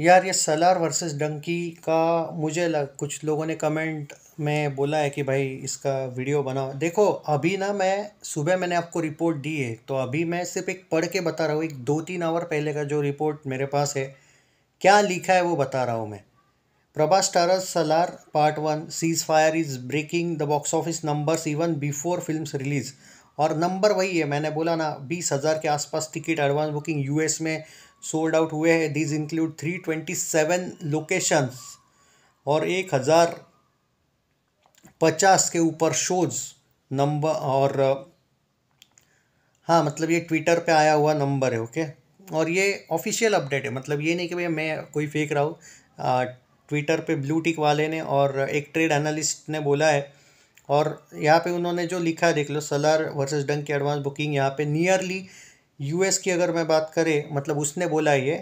यार ये सलार वर्सेस डंकी का मुझे लग कुछ लोगों ने कमेंट में बोला है कि भाई इसका वीडियो बनाओ देखो अभी ना मैं सुबह मैंने आपको रिपोर्ट दी है तो अभी मैं सिर्फ एक पढ़ के बता रहा हूँ एक दो तीन आवर पहले का जो रिपोर्ट मेरे पास है क्या लिखा है वो बता रहा हूँ मैं Prabhas starrer Salaar part one ceasefire is breaking the box office numbers even before film release और नंबर वही है मैंने बोला ना बीस हज़ार के आसपास टिकट एडवांस बुकिंग यूएस में सोल्ड आउट हुए हैं these include three twenty seven locations और एक हज़ार पचास के ऊपर शोज़ नंबर और हाँ मतलब ये ट्विटर पे आया हुआ नंबर है ओके और ये ऑफिशियल अपडेट है मतलब ये नहीं कि भैया मैं कोई फेंक रहा हूँ ट्विटर पे ब्लू टिक वाले ने और एक ट्रेड एनालिस्ट ने बोला है और यहाँ पे उन्होंने जो लिखा है देख लो सलार वर्सेस डंग की एडवांस बुकिंग यहाँ पे नियरली यूएस की अगर मैं बात करें मतलब उसने बोला ये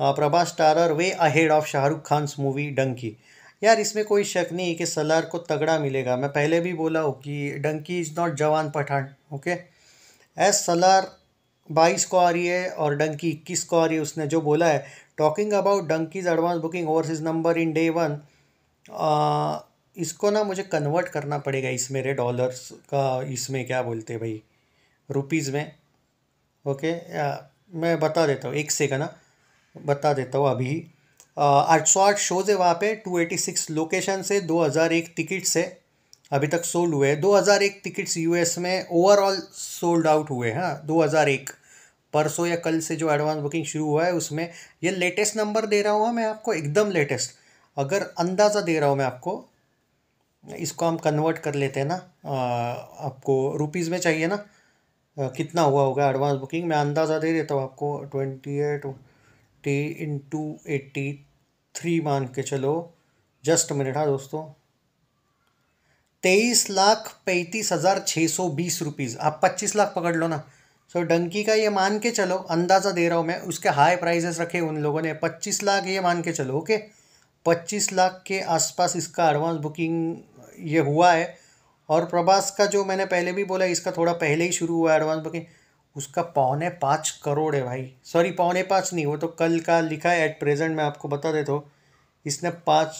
Prabhas starrer way ahead of Shahrukh Khan's movie Dunki यार इसमें कोई शक नहीं कि सलार को तगड़ा मिलेगा मैं पहले भी बोला हूँ कि डंकी इज़ नॉट जवान पठान ओके एस सलार बाईस को आ रही है और डंकी इक्कीस को आ रही है उसने जो बोला है talking about Dunki's advance booking overseas number in day one इसको ना मुझे कन्वर्ट करना पड़ेगा इस मेरे डॉलर्स का इसमें क्या बोलते भाई रुपीज़ में ओके मैं बता देता हूँ एक सेकंड हाँ। बता देता हूँ अभी आठ सौ आठ शोज़ है वहाँ पे टू एटी सिक्स लोकेशन से दो हज़ार एक टिकट्स है अभी तक सोल्ड हुए हैं दो हज़ार एक टिकट्स यूएस में ओवरऑल सोल्ड आउट हुए हैं दो हज़ार एक परसों या कल से जो एडवांस बुकिंग शुरू हुआ है उसमें ये लेटेस्ट नंबर दे रहा हूँ मैं आपको एकदम लेटेस्ट अगर अंदाज़ा दे रहा हूँ मैं आपको इसको हम कन्वर्ट कर लेते हैं ना आ, आपको रुपीज़ में चाहिए ना कितना हुआ होगा एडवांस बुकिंग मैं अंदाज़ा दे देता हूँ आपको twenty eight T into eighty three मान के चलो जस्ट मिनट हाँ दोस्तों तेईस लाख पैंतीस हज़ार छः सौ बीस रुपीज़ आप पच्चीस लाख पकड़ लो ना सो so, डंकी का ये मान के चलो अंदाज़ा दे रहा हूँ मैं उसके हाई प्राइजेस रखे उन लोगों ने पच्चीस लाख ये मान के चलो ओके पच्चीस लाख के आसपास इसका एडवांस बुकिंग ये हुआ है और प्रभास का जो मैंने पहले भी बोला इसका थोड़ा पहले ही शुरू हुआ एडवांस बुकिंग उसका पौने पाँच करोड़ है भाई सॉरी पौने पाँच नहीं वो तो कल का लिखा है एट प्रेजेंट मैं आपको बता देता हूँ इसने पाँच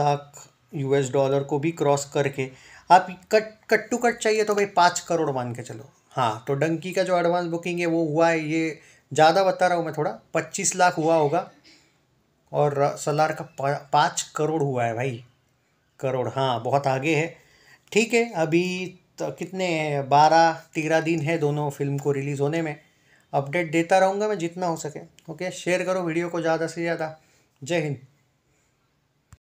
लाख यूएस डॉलर को भी क्रॉस करके आप कट कट टू कट चाहिए तो भाई पाँच करोड़ मान के चलो हाँ तो डंकी का जो एडवांस बुकिंग है वो हुआ है ये ज़्यादा बता रहा हूँ मैं थोड़ा पच्चीस लाख हुआ होगा और सलार का पाँच करोड़ हुआ है भाई करोड़ हाँ बहुत आगे है ठीक है अभी तो कितने बारह तेरह दिन है दोनों फिल्म को रिलीज़ होने में अपडेट देता रहूँगा मैं जितना हो सके ओके शेयर करो वीडियो को ज़्यादा से ज़्यादा जय हिंद